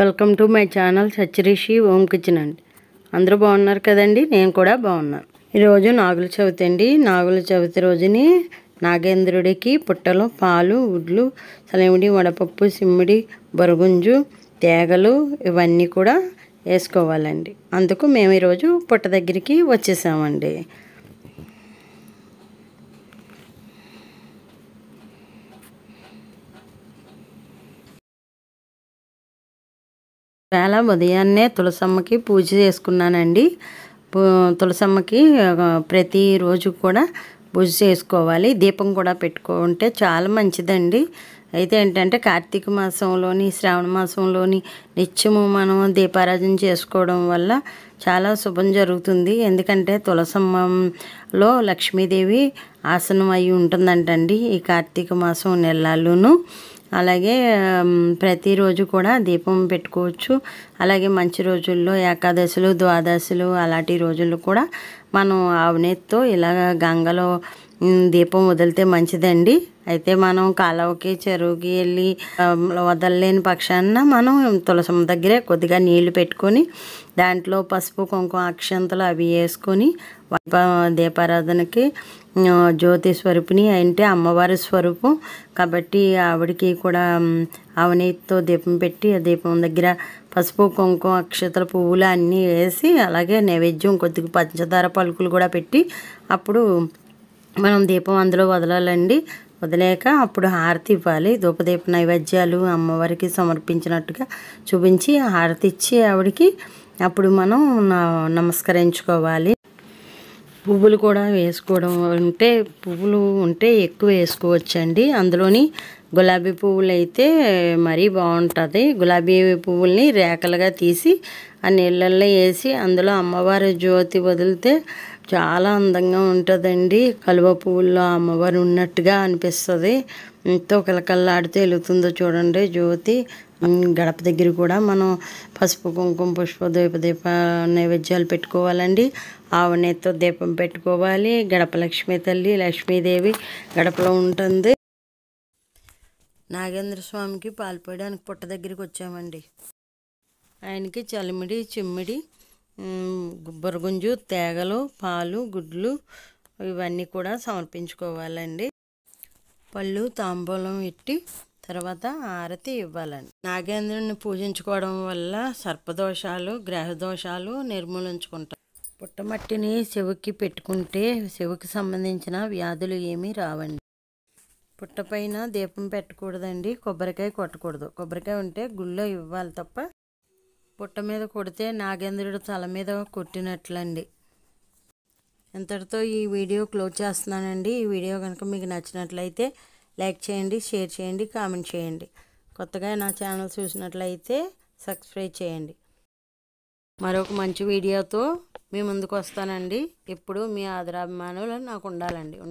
welcome to my channel సచ్చిరిషి Om kitchen అండి అందరూ బాగున్నారు కదండి నేను కూడా బాగున్నాను ఈరోజు నాగుల చవితి అండి నాగుల చవితి రోజుని నాగేంద్రుడికి పుట్టలు పాలు ఉడ్లు సలేమిడి వడపప్పు సిమ్మిడి బరుగుంజు తేగలు ఇవన్నీ కూడా వేసుకోవాలండి అందుకు మేము ఈరోజు పుట్ట దగ్గరికి వచ్చేసామండి వేళ ఉదయాన్నే తులసమ్మకి పూజ చేసుకున్నానండి తులసమ్మకి ప్రతిరోజు కూడా పూజ చేసుకోవాలి దీపం కూడా పెట్టుకుంటే చాలా మంచిదండి అయితే ఏంటంటే కార్తీక మాసంలోని శ్రావణ మాసంలోని నిత్యము మనం దీపారాధన చేసుకోవడం వల్ల చాలా శుభం జరుగుతుంది ఎందుకంటే తులసమ్మంలో లక్ష్మీదేవి ఆసనం అయి ఉంటుందంటండి ఈ కార్తీక మాసం నెలలోనూ అలాగే ప్రతిరోజు కూడా దీపం పెట్టుకోవచ్చు అలాగే మంచి రోజుల్లో ఏకాదశులు ద్వాదశులు అలాంటి రోజుల్లో కూడా మనం ఆవునేతితో ఇలా గంగలో దీపం వదిలితే మంచిదండి అయితే మనం కాలువకి చెరువుకి వెళ్ళి వదలలేని పక్షాన మనం తులసం దగ్గరే కొద్దిగా నీళ్లు పెట్టుకొని దాంట్లో పసుపు కుంకుమ అక్షంతలు అవి వేసుకొని దీపారాధనకి జ్యోతి స్వరూపుని అంటే అమ్మవారి స్వరూపం కాబట్టి ఆవిడకి కూడా అవినీతితో దీపం పెట్టి ఆ దీపం దగ్గర పసుపు కుంకుమ అక్షతల పువ్వులు అన్నీ వేసి అలాగే నైవేద్యం కొద్దిగా పంచదార పలుకులు కూడా పెట్టి అప్పుడు మనం దీపం అందులో వదలాలండి వదిలేక అప్పుడు హారతి ఇవ్వాలి ధూపదీప నైవేద్యాలు అమ్మవారికి సమర్పించినట్టుగా చూపించి హారతి ఇచ్చి ఆవిడకి అప్పుడు మనం నమస్కరించుకోవాలి పువ్వులు కూడా వేసుకోవడం ఉంటే పువ్వులు ఉంటే ఎక్కువ వేసుకోవచ్చండి అందులోని గులాబీ పువ్వులు అయితే మరీ బాగుంటుంది గులాబీ పువ్వుల్ని రేఖలుగా తీసి ఆ నీళ్ళల్లో వేసి అందులో అమ్మవారి జ్యోతి వదిలితే చాలా అందంగా ఉంటుందండి కలువ పువ్వుల్లో అమ్మవారు ఉన్నట్టుగా అనిపిస్తుంది ఎంతో కలకల్లాడితే వెలుగుతుందో చూడండి జ్యోతి గడప దగ్గర కూడా మనం పసుపు కుంకుమ పుష్ప దీప దీప నైవేద్యాలు పెట్టుకోవాలండి ఆవనేతో దీపం పెట్టుకోవాలి గడప లక్ష్మీ తల్లి లక్ష్మీదేవి గడపలో ఉంటుంది నాగేంద్ర స్వామికి పాల్పోయడానికి పుట్ట దగ్గరికి వచ్చామండి ఆయనకి చలిమిడి చిమ్మిడి గుబ్బరగుంజు తేగలు పాలు గుడ్లు ఇవన్నీ కూడా సమర్పించుకోవాలండి పళ్ళు తాంబూలం ఇట్టి తర్వాత ఆరతి ఇవ్వాలండి నాగేంద్రుడిని పూజించుకోవడం వల్ల సర్పదోషాలు గ్రహదోషాలు నిర్మూలించుకుంటాం పుట్టమట్టిని శివుకి పెట్టుకుంటే శివుకి సంబంధించిన వ్యాధులు ఏమీ రావండి పుట్టపైన దీపం పెట్టకూడదండి కొబ్బరికాయ కొట్టకూడదు కొబ్బరికాయ ఉంటే గుళ్ళో ఇవ్వాలి తప్ప పుట్ట మీద కొడితే నాగేంద్రుడు తల మీద కొట్టినట్లండి ఇంతటితో ఈ వీడియో క్లోజ్ చేస్తున్నానండి ఈ వీడియో కనుక మీకు నచ్చినట్లయితే లైక్ చేయండి షేర్ చేయండి కామెంట్ చేయండి కొత్తగా నా ఛానల్ చూసినట్లయితే సబ్స్క్రైబ్ చేయండి మరొక మంచి వీడియోతో మీ ముందుకు వస్తానండి ఎప్పుడు మీ ఆదరాభిమానులు నాకు ఉండాలండి